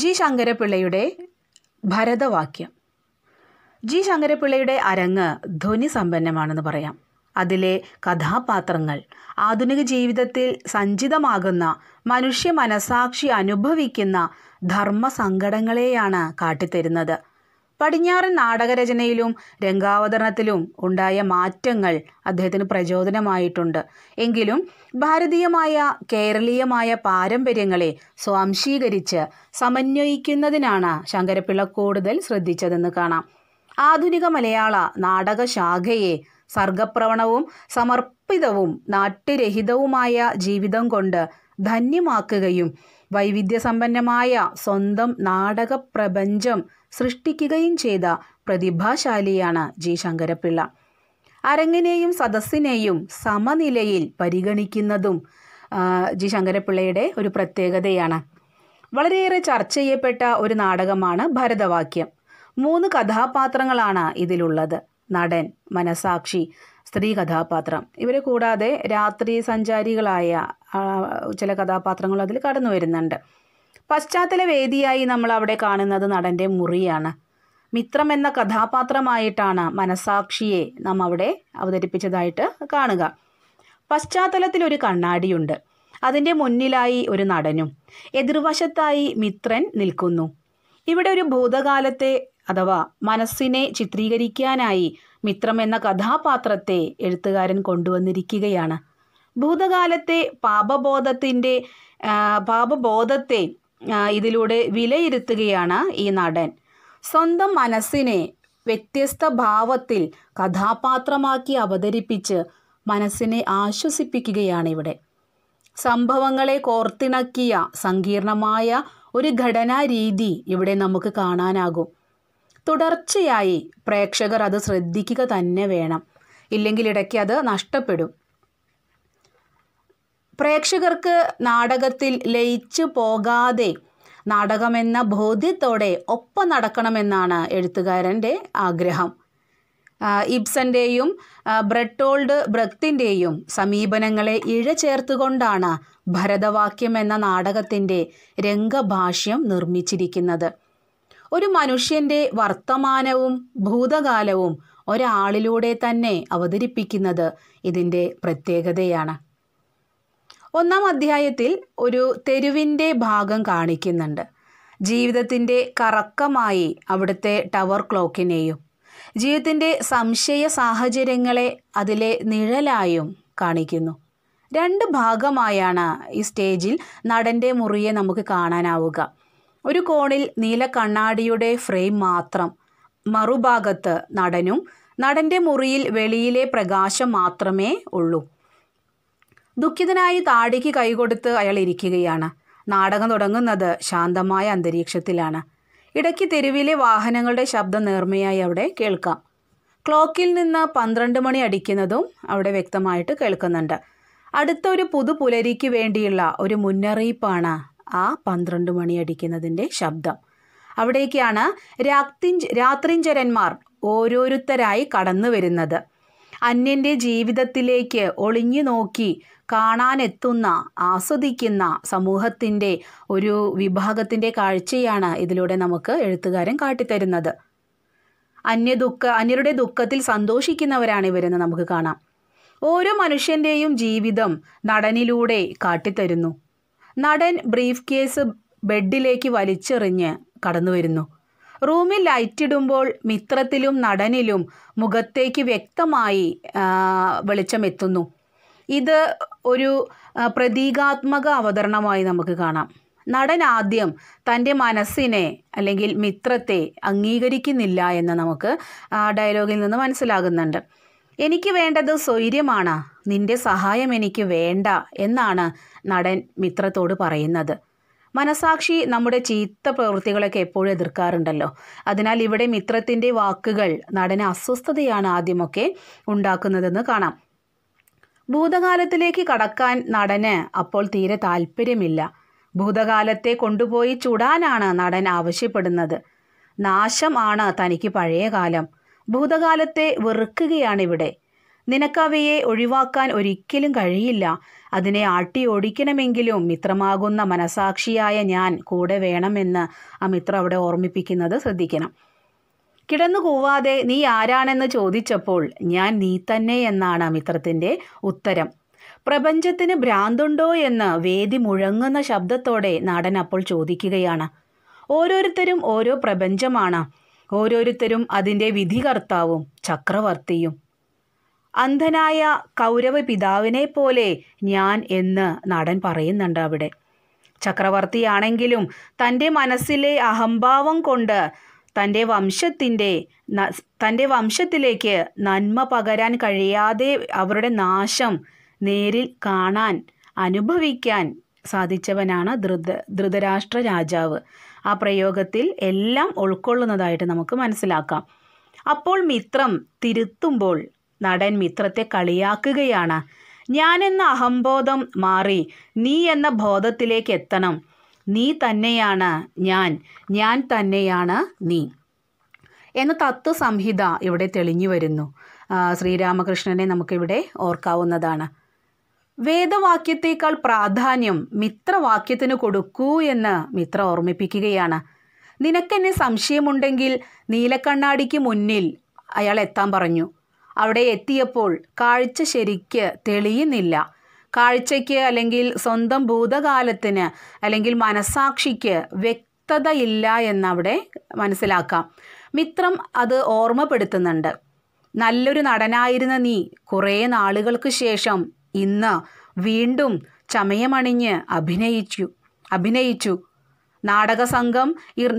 G ശങ്കരപിള്ളയുടെ ഭരതവാക്യം G ശങ്കരപിള്ളയുടെ അരങ്ങ് ധ്വനി സമ്പന്നമാണെന്ന് പറയാം അതിലെ കഥാപാത്രങ്ങൾ ആധുനിക ജീവിതത്തിൽ സഞ്ചിതമാകുന്ന മനുഷ്യ മനസാക്ഷി അനുഭവിക്കുന്ന ധർമ്മസങ്കടങ്ങളെയാണ് കാട്ടിത്തരുന്നത് പടിഞ്ഞാറൻ നാടകരചനയിലും രംഗാവതരണത്തിലും ഉണ്ടായ മാറ്റങ്ങൾ അദ്ദേഹത്തിന് പ്രചോദനമായിട്ടുണ്ട് എങ്കിലും ഭാരതീയമായ കേരളീയമായ പാരമ്പര്യങ്ങളെ സ്വാംശീകരിച്ച് സമന്വയിക്കുന്നതിനാണ് ശങ്കരപ്പിള്ള കൂടുതൽ ശ്രദ്ധിച്ചതെന്ന് കാണാം ആധുനിക മലയാള നാടകശാഖയെ സർഗപ്രവണവും സമർപ്പിതവും നാട്യരഹിതവുമായ ജീവിതം കൊണ്ട് ധന്യമാക്കുകയും വൈവിധ്യസമ്പന്നമായ സ്വന്തം നാടക പ്രപഞ്ചം സൃഷ്ടിക്കുകയും ചെയ്ത പ്രതിഭാശാലിയാണ് ജി ശങ്കരപ്പിള്ള അരങ്ങിനെയും സദസ്സിനെയും സമനിലയിൽ പരിഗണിക്കുന്നതും ജി ശങ്കരപ്പിള്ളയുടെ ഒരു പ്രത്യേകതയാണ് വളരെയേറെ ചർച്ച ചെയ്യപ്പെട്ട ഒരു നാടകമാണ് ഭരതവാക്യം മൂന്ന് കഥാപാത്രങ്ങളാണ് ഇതിലുള്ളത് നടൻ മനസാക്ഷി സ്ത്രീ കഥാപാത്രം ഇവരെ കൂടാതെ രാത്രി സഞ്ചാരികളായ ചില കഥാപാത്രങ്ങൾ അതിൽ കടന്നു വരുന്നുണ്ട് പശ്ചാത്തല വേദിയായി നമ്മൾ അവിടെ കാണുന്നത് നടൻ്റെ മുറിയാണ് മിത്രം എന്ന കഥാപാത്രമായിട്ടാണ് മനസാക്ഷിയെ നാം അവിടെ അവതരിപ്പിച്ചതായിട്ട് കാണുക പശ്ചാത്തലത്തിൽ ഒരു കണ്ണാടിയുണ്ട് അതിൻ്റെ മുന്നിലായി ഒരു നടനും എതിർവശത്തായി മിത്രൻ നിൽക്കുന്നു ഇവിടെ ഒരു ഭൂതകാലത്തെ അഥവാ മനസ്സിനെ ചിത്രീകരിക്കാനായി മിത്രം എന്ന കഥാപാത്രത്തെ എഴുത്തുകാരൻ കൊണ്ടുവന്നിരിക്കുകയാണ് ഭൂതകാലത്തെ പാപബോധത്തിൻ്റെ പാപബോധത്തെ ഇതിലൂടെ വിലയിരുത്തുകയാണ് ഈ നടൻ സ്വന്തം മനസ്സിനെ വ്യത്യസ്ത ഭാവത്തിൽ കഥാപാത്രമാക്കി അവതരിപ്പിച്ച് മനസ്സിനെ ആശ്വസിപ്പിക്കുകയാണ് ഇവിടെ സംഭവങ്ങളെ കോർത്തിണക്കിയ സങ്കീർണമായ ഒരു ഘടനാരീതി ഇവിടെ നമുക്ക് കാണാനാകും തുടർച്ചയായി പ്രേക്ഷകർ അത് ശ്രദ്ധിക്കുക തന്നെ വേണം ഇല്ലെങ്കിൽ ഇടയ്ക്ക് അത് നഷ്ടപ്പെടും പ്രേക്ഷകർക്ക് നാടകത്തിൽ ലയിച്ചു പോകാതെ നാടകമെന്ന ബോധ്യത്തോടെ ഒപ്പം നടക്കണമെന്നാണ് എഴുത്തുകാരൻ്റെ ആഗ്രഹം ഇബ്സൻ്റെയും ബ്രെട്ടോൾഡ് ബ്രക്തിൻ്റെയും സമീപനങ്ങളെ ഇഴചേർത്തുകൊണ്ടാണ് ഭരതവാക്യം എന്ന നാടകത്തിൻ്റെ രംഗഭാഷ്യം നിർമ്മിച്ചിരിക്കുന്നത് ഒരു മനുഷ്യൻ്റെ വർത്തമാനവും ഭൂതകാലവും ഒരാളിലൂടെ തന്നെ അവതരിപ്പിക്കുന്നത് ഇതിൻ്റെ പ്രത്യേകതയാണ് ഒന്നാം അധ്യായത്തിൽ ഒരു തെരുവിൻ്റെ ഭാഗം കാണിക്കുന്നുണ്ട് ജീവിതത്തിൻ്റെ കറക്കമായി അവിടുത്തെ ടവർ ക്ലോക്കിനെയും ജീവിതത്തിൻ്റെ സംശയ സാഹചര്യങ്ങളെ അതിലെ നിഴലായും കാണിക്കുന്നു രണ്ട് ഭാഗമായാണ് ഈ സ്റ്റേജിൽ നടൻ്റെ മുറിയെ നമുക്ക് കാണാനാവുക ഒരു കോണിൽ നീല കണ്ണാടിയുടെ ഫ്രെയിം മാത്രം മറുഭാഗത്ത് നടനും നടൻ്റെ മുറിയിൽ വെളിയിലെ പ്രകാശം മാത്രമേ ഉള്ളൂ ദുഃഖിതനായി താടിക്ക് കൈകൊടുത്ത് അയാൾ ഇരിക്കുകയാണ് നാടകം തുടങ്ങുന്നത് ശാന്തമായ അന്തരീക്ഷത്തിലാണ് ഇടയ്ക്ക് തെരുവിലെ വാഹനങ്ങളുടെ ശബ്ദം നേർമയായി അവിടെ കേൾക്കാം ക്ലോക്കിൽ നിന്ന് പന്ത്രണ്ട് മണി അടിക്കുന്നതും അവിടെ വ്യക്തമായിട്ട് കേൾക്കുന്നുണ്ട് അടുത്ത ഒരു പുതുപുലരിക്ക് വേണ്ടിയുള്ള ഒരു മുന്നറിയിപ്പാണ് ആ പന്ത്രണ്ട് മണി അടിക്കുന്നതിൻ്റെ ശബ്ദം അവിടേക്കാണ് രാത്രിഞ്ച് രാത്രിഞ്ചരന്മാർ ഓരോരുത്തരായി കടന്നു വരുന്നത് അന്യൻ്റെ ജീവിതത്തിലേക്ക് ഒളിഞ്ഞു നോക്കി കാണാനെത്തുന്ന ആസ്വദിക്കുന്ന സമൂഹത്തിൻ്റെ ഒരു വിഭാഗത്തിൻ്റെ കാഴ്ചയാണ് ഇതിലൂടെ നമുക്ക് എഴുത്തുകാരൻ കാട്ടിത്തരുന്നത് അന്യ ദുഃഖ അന്യരുടെ ദുഃഖത്തിൽ സന്തോഷിക്കുന്നവരാണ് ഇവരെന്ന് നമുക്ക് കാണാം ഓരോ മനുഷ്യൻ്റെയും ജീവിതം നടനിലൂടെ കാട്ടിത്തരുന്നു നടൻ ബ്രീഫ് കേസ് ബെഡിലേക്ക് വലിച്ചെറിഞ്ഞ് കടന്നു വരുന്നു റൂമിൽ ലൈറ്റിടുമ്പോൾ മിത്രത്തിലും നടനിലും മുഖത്തേക്ക് വ്യക്തമായി വെളിച്ചമെത്തുന്നു ഇത് ഒരു പ്രതീകാത്മക അവതരണമായി നമുക്ക് കാണാം നടൻ ആദ്യം തൻ്റെ മനസ്സിനെ അല്ലെങ്കിൽ മിത്രത്തെ അംഗീകരിക്കുന്നില്ല എന്ന് നമുക്ക് ഡയലോഗിൽ നിന്ന് മനസ്സിലാകുന്നുണ്ട് എനിക്ക് വേണ്ടത് സ്വൈര്യമാണ് നിന്റെ സഹായം എനിക്ക് വേണ്ട എന്നാണ് നടൻ മിത്രത്തോട് പറയുന്നത് മനസാക്ഷി നമ്മുടെ ചീത്ത പ്രവൃത്തികളൊക്കെ എപ്പോഴും എതിർക്കാറുണ്ടല്ലോ അതിനാൽ ഇവിടെ മിത്രത്തിൻ്റെ വാക്കുകൾ നടന് അസ്വസ്ഥതയാണ് ആദ്യമൊക്കെ ഉണ്ടാക്കുന്നതെന്ന് കാണാം ഭൂതകാലത്തിലേക്ക് കടക്കാൻ നടന് അപ്പോൾ തീരെ താല്പര്യമില്ല ഭൂതകാലത്തെ കൊണ്ടുപോയി ചുടാനാണ് നടൻ ആവശ്യപ്പെടുന്നത് നാശമാണ് തനിക്ക് പഴയ കാലം ഭൂതകാലത്തെ വെറുക്കുകയാണിവിടെ നിനക്കവയെ ഒഴിവാക്കാൻ ഒരിക്കലും കഴിയില്ല അതിനെ ആട്ടി ഓടിക്കണമെങ്കിലും മിത്രമാകുന്ന മനസാക്ഷിയായ ഞാൻ കൂടെ വേണമെന്ന് ആ മിത്രം അവിടെ ഓർമ്മിപ്പിക്കുന്നത് ശ്രദ്ധിക്കണം കിടന്നു കൂവാതെ നീ ആരാണെന്ന് ചോദിച്ചപ്പോൾ ഞാൻ നീ തന്നെ എന്നാണ് മിത്രത്തിൻ്റെ ഉത്തരം പ്രപഞ്ചത്തിന് ഭ്രാന്തുണ്ടോ എന്ന് വേദി മുഴങ്ങുന്ന ശബ്ദത്തോടെ നാടൻ അപ്പോൾ ചോദിക്കുകയാണ് ഓരോരുത്തരും ഓരോ പ്രപഞ്ചമാണ് ഓരോരുത്തരും അതിൻ്റെ വിധികർത്താവും ചക്രവർത്തിയും അന്ധനായ കൗരവ പിതാവിനെ പോലെ ഞാൻ എന്ന് നടൻ പറയുന്നുണ്ട് അവിടെ ചക്രവർത്തിയാണെങ്കിലും തൻ്റെ മനസ്സിലെ അഹംഭാവം കൊണ്ട് തൻ്റെ വംശത്തിൻ്റെ തൻ്റെ വംശത്തിലേക്ക് നന്മ പകരാൻ കഴിയാതെ അവരുടെ നാശം നേരിൽ കാണാൻ അനുഭവിക്കാൻ സാധിച്ചവനാണ് ധൃത ധൃതരാഷ്ട്ര രാജാവ് ആ പ്രയോഗത്തിൽ എല്ലാം ഉൾക്കൊള്ളുന്നതായിട്ട് നമുക്ക് മനസ്സിലാക്കാം അപ്പോൾ മിത്രം തിരുത്തുമ്പോൾ നടൻ മിത്രത്തെ കളിയാക്കുകയാണ് ഞാൻ എന്ന അഹംബോധം മാറി നീ എന്ന ബോധത്തിലേക്ക് എത്തണം നീ തന്നെയാണ് ഞാൻ ഞാൻ തന്നെയാണ് നീ എന്ന തത്വസംഹിത ഇവിടെ തെളിഞ്ഞു വരുന്നു ശ്രീരാമകൃഷ്ണനെ നമുക്കിവിടെ ഓർക്കാവുന്നതാണ് വേദവാക്യത്തേക്കാൾ പ്രാധാന്യം മിത്രവാക്യത്തിന് കൊടുക്കൂ എന്ന് മിത്ര ഓർമ്മിപ്പിക്കുകയാണ് നിനക്കെന്നെ സംശയമുണ്ടെങ്കിൽ നീലക്കണ്ണാടിക്ക് മുന്നിൽ അയാൾ എത്താൻ പറഞ്ഞു അവിടെ എത്തിയപ്പോൾ കാഴ്ച ശരിക്ക് തെളിയുന്നില്ല കാഴ്ചയ്ക്ക് അല്ലെങ്കിൽ സ്വന്തം ഭൂതകാലത്തിന് അല്ലെങ്കിൽ മനസാക്ഷിക്ക് വ്യക്തതയില്ല എന്നവിടെ മനസ്സിലാക്കാം മിത്രം അത് ഓർമ്മപ്പെടുത്തുന്നുണ്ട് നല്ലൊരു നടനായിരുന്ന നീ കുറേ നാളുകൾക്ക് ശേഷം ഇന്ന് വീണ്ടും ചമയമണിഞ്ഞ് അഭിനയിച്ചു അഭിനയിച്ചു നാടകസംഘം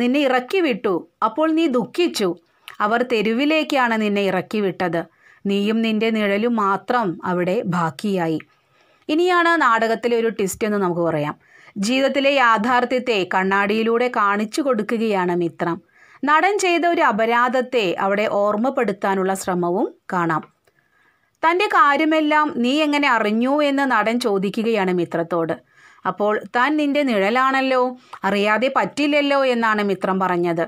നിന്നെ ഇറക്കി വിട്ടു അപ്പോൾ നീ ദുഃഖിച്ചു അവർ തെരുവിലേക്കാണ് നിന്നെ ഇറക്കി വിട്ടത് നീയും നിന്റെ നിഴലും മാത്രം അവിടെ ബാക്കിയായി ഇനിയാണ് നാടകത്തിലെ ഒരു ട്വിസ്റ്റ് എന്ന് നമുക്ക് പറയാം ജീവിതത്തിലെ യാഥാർത്ഥ്യത്തെ കണ്ണാടിയിലൂടെ കാണിച്ചു കൊടുക്കുകയാണ് മിത്രം നടൻ ചെയ്ത ഒരു അപരാധത്തെ അവിടെ ഓർമ്മപ്പെടുത്താനുള്ള ശ്രമവും കാണാം തൻ്റെ കാര്യമെല്ലാം നീ എങ്ങനെ അറിഞ്ഞു എന്ന് നടൻ ചോദിക്കുകയാണ് മിത്രത്തോട് അപ്പോൾ താൻ നിന്റെ നിഴലാണല്ലോ അറിയാതെ പറ്റില്ലല്ലോ എന്നാണ് മിത്രം പറഞ്ഞത്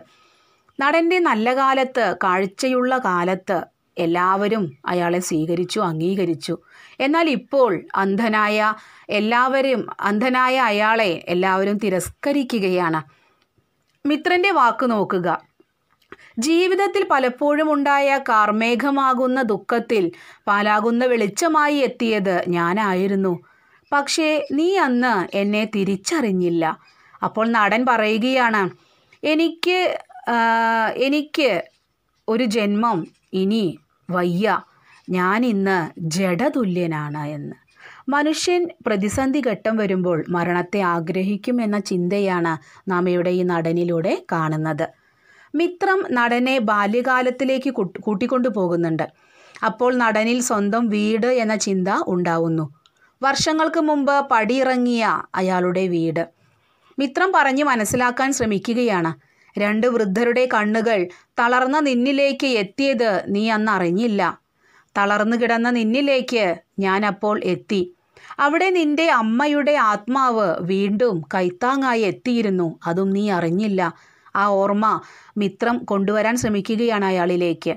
നടൻ്റെ നല്ല കാലത്ത് കാഴ്ചയുള്ള കാലത്ത് എല്ലാവരും അയാളെ സ്വീകരിച്ചു അംഗീകരിച്ചു എന്നാൽ ഇപ്പോൾ അന്ധനായ എല്ലാവരും അന്ധനായ അയാളെ എല്ലാവരും തിരസ്കരിക്കുകയാണ് മിത്രൻ്റെ വാക്ക് നോക്കുക ജീവിതത്തിൽ പലപ്പോഴും ഉണ്ടായ കാർമേഘമാകുന്ന ദുഃഖത്തിൽ പാലാകുന്ന വെളിച്ചമായി എത്തിയത് ഞാനായിരുന്നു പക്ഷേ നീ അന്ന് എന്നെ തിരിച്ചറിഞ്ഞില്ല അപ്പോൾ നടൻ പറയുകയാണ് എനിക്ക് എനിക്ക് ഒരു ജന്മം ഇനി വയ്യ ഞാൻ ഇന്ന് ജഡതുല്യനാണ് എന്ന് മനുഷ്യൻ പ്രതിസന്ധി ഘട്ടം വരുമ്പോൾ മരണത്തെ ആഗ്രഹിക്കും എന്ന ചിന്തയാണ് നാം ഇവിടെ ഈ നടനിലൂടെ കാണുന്നത് മിത്രം നടനെ ബാല്യകാലത്തിലേക്ക് കൂട്ടിക്കൊണ്ടു പോകുന്നുണ്ട് അപ്പോൾ നടനിൽ സ്വന്തം വീട് എന്ന ചിന്ത ഉണ്ടാവുന്നു വർഷങ്ങൾക്ക് മുമ്പ് പടിയിറങ്ങിയ അയാളുടെ വീട് മിത്രം പറഞ്ഞ് മനസ്സിലാക്കാൻ ശ്രമിക്കുകയാണ് രണ്ട് വൃദ്ധരുടെ കണ്ണുകൾ തളർന്ന നിന്നിലേക്ക് എത്തിയത് നീ അന്ന് അറിഞ്ഞില്ല തളർന്നു കിടന്ന നിന്നിലേക്ക് ഞാൻ അപ്പോൾ എത്തി അവിടെ നിന്റെ അമ്മയുടെ ആത്മാവ് വീണ്ടും കൈത്താങ്ങായി എത്തിയിരുന്നു അതും നീ അറിഞ്ഞില്ല ആ ഓർമ്മ മിത്രം കൊണ്ടുവരാൻ ശ്രമിക്കുകയാണ് അയാളിലേക്ക്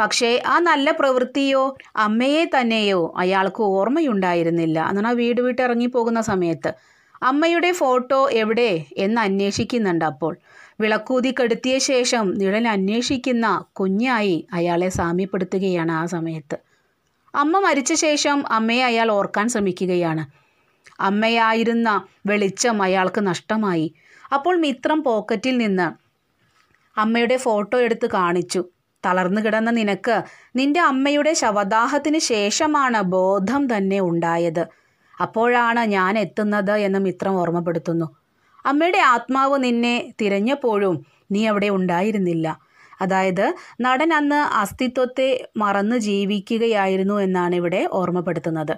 പക്ഷേ ആ നല്ല പ്രവൃത്തിയോ അമ്മയെ തന്നെയോ അയാൾക്ക് ഓർമ്മയുണ്ടായിരുന്നില്ല എന്നാണ് വീട് വിട്ട് സമയത്ത് അമ്മയുടെ ഫോട്ടോ എവിടെ എന്ന് അന്വേഷിക്കുന്നുണ്ട് അപ്പോൾ വിളക്കൂതി കെടുത്തിയ ശേഷം നിഴൽ അന്വേഷിക്കുന്ന കുഞ്ഞായി അയാളെ സാമ്യപ്പെടുത്തുകയാണ് ആ സമയത്ത് അമ്മ മരിച്ച ശേഷം അമ്മയെ അയാൾ ഓർക്കാൻ ശ്രമിക്കുകയാണ് അമ്മയായിരുന്ന വെളിച്ചം അയാൾക്ക് നഷ്ടമായി അപ്പോൾ മിത്രം പോക്കറ്റിൽ നിന്ന് അമ്മയുടെ ഫോട്ടോ എടുത്ത് കാണിച്ചു തളർന്നു കിടന്ന നിനക്ക് നിന്റെ അമ്മയുടെ ശവദാഹത്തിന് ശേഷമാണ് ബോധം തന്നെ ഉണ്ടായത് അപ്പോഴാണ് ഞാൻ എത്തുന്നത് എന്ന് മിത്രം ഓർമ്മപ്പെടുത്തുന്നു അമ്മയുടെ ആത്മാവ് നിന്നെ തിരഞ്ഞപ്പോഴും നീ അവിടെ ഉണ്ടായിരുന്നില്ല അതായത് നടൻ അന്ന് അസ്തിത്വത്തെ മറന്ന് ജീവിക്കുകയായിരുന്നു എന്നാണ് ഇവിടെ ഓർമ്മപ്പെടുത്തുന്നത്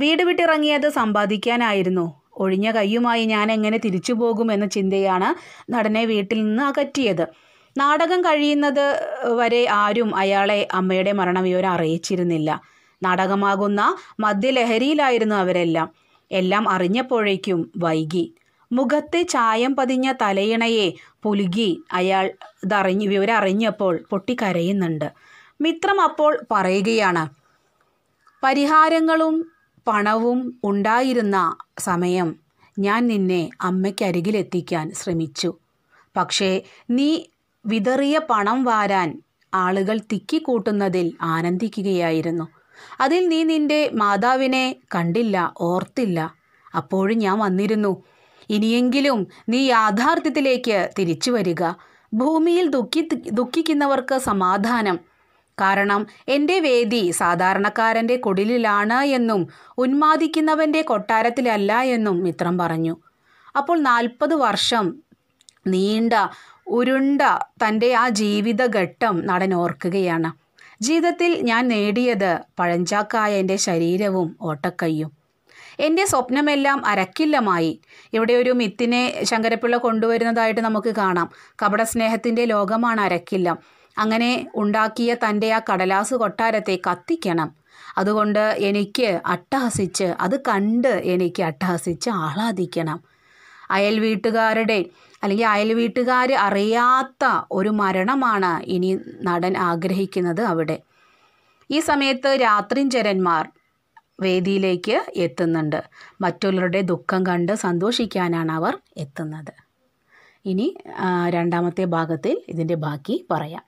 വീട് വിട്ടിറങ്ങിയത് സമ്പാദിക്കാനായിരുന്നു ഒഴിഞ്ഞ കൈയുമായി ഞാൻ എങ്ങനെ തിരിച്ചു പോകുമെന്ന ചിന്തയാണ് നടനെ വീട്ടിൽ നിന്ന് അകറ്റിയത് നാടകം കഴിയുന്നത് വരെ ആരും അയാളെ അമ്മയുടെ വിവരം അറിയിച്ചിരുന്നില്ല നാടകമാകുന്ന മദ്യലഹരിയിലായിരുന്നു അവരെല്ലാം എല്ലാം അറിഞ്ഞപ്പോഴേക്കും വൈകി മുഖത്തെ ചായം പതിഞ്ഞ തലയിണയെ പുലുകി അയാൾ ഇതറിഞ്ഞ് വിവരം അറിഞ്ഞപ്പോൾ പൊട്ടിക്കരയുന്നുണ്ട് മിത്രം അപ്പോൾ പറയുകയാണ് പരിഹാരങ്ങളും പണവും ഉണ്ടായിരുന്ന സമയം ഞാൻ നിന്നെ അമ്മയ്ക്കരികിലെത്തിക്കാൻ ശ്രമിച്ചു പക്ഷേ നീ വിതറിയ പണം വാരാൻ ആളുകൾ തിക്കിക്കൂട്ടുന്നതിൽ ആനന്ദിക്കുകയായിരുന്നു അതിൽ നീ നിന്റെ മാതാവിനെ കണ്ടില്ല ഓർത്തില്ല അപ്പോഴും ഞാൻ വന്നിരുന്നു ഇനിയെങ്കിലും നീ യാഥാർത്ഥ്യത്തിലേക്ക് തിരിച്ചു വരിക ഭൂമിയിൽ ദുഃഖി ദുഃഖിക്കുന്നവർക്ക് സമാധാനം കാരണം എൻ്റെ വേദി സാധാരണക്കാരൻ്റെ കുടിലിലാണ് എന്നും ഉന്മാദിക്കുന്നവന്റെ കൊട്ടാരത്തിലല്ല എന്നും മിത്രം പറഞ്ഞു അപ്പോൾ നാൽപ്പത് വർഷം നീണ്ട ഉരുണ്ട തൻ്റെ ആ ജീവിതഘട്ടം നടൻ ഓർക്കുകയാണ് ജീവിതത്തിൽ ഞാൻ നേടിയത് പഴഞ്ചാക്കായ എൻ്റെ ശരീരവും ഓട്ടക്കയ്യും എൻ്റെ സ്വപ്നമെല്ലാം അരക്കില്ലമായി ഇവിടെ ഒരു മിത്തിനെ ശങ്കരപ്പിള്ള കൊണ്ടുവരുന്നതായിട്ട് നമുക്ക് കാണാം കപടസ്നേഹത്തിൻ്റെ ലോകമാണ് അരക്കില്ലം അങ്ങനെ ഉണ്ടാക്കിയ തൻ്റെ ആ കടലാസ് കൊട്ടാരത്തെ കത്തിക്കണം അതുകൊണ്ട് എനിക്ക് അട്ടഹസിച്ച് അത് കണ്ട് എനിക്ക് അട്ടഹസിച്ച് ആഹ്ലാദിക്കണം അയൽ വീട്ടുകാരുടെ അല്ലെങ്കിൽ അയൽ വീട്ടുകാർ അറിയാത്ത ഒരു മരണമാണ് ഇനി നടൻ ആഗ്രഹിക്കുന്നത് അവിടെ ഈ സമയത്ത് രാത്രിഞ്ചരന്മാർ വേദിയിലേക്ക് എത്തുന്നുണ്ട് മറ്റുള്ളവരുടെ ദുഃഖം കണ്ട് സന്തോഷിക്കാനാണ് അവർ എത്തുന്നത് ഇനി രണ്ടാമത്തെ ഭാഗത്തിൽ ഇതിൻ്റെ ബാക്കി പറയാം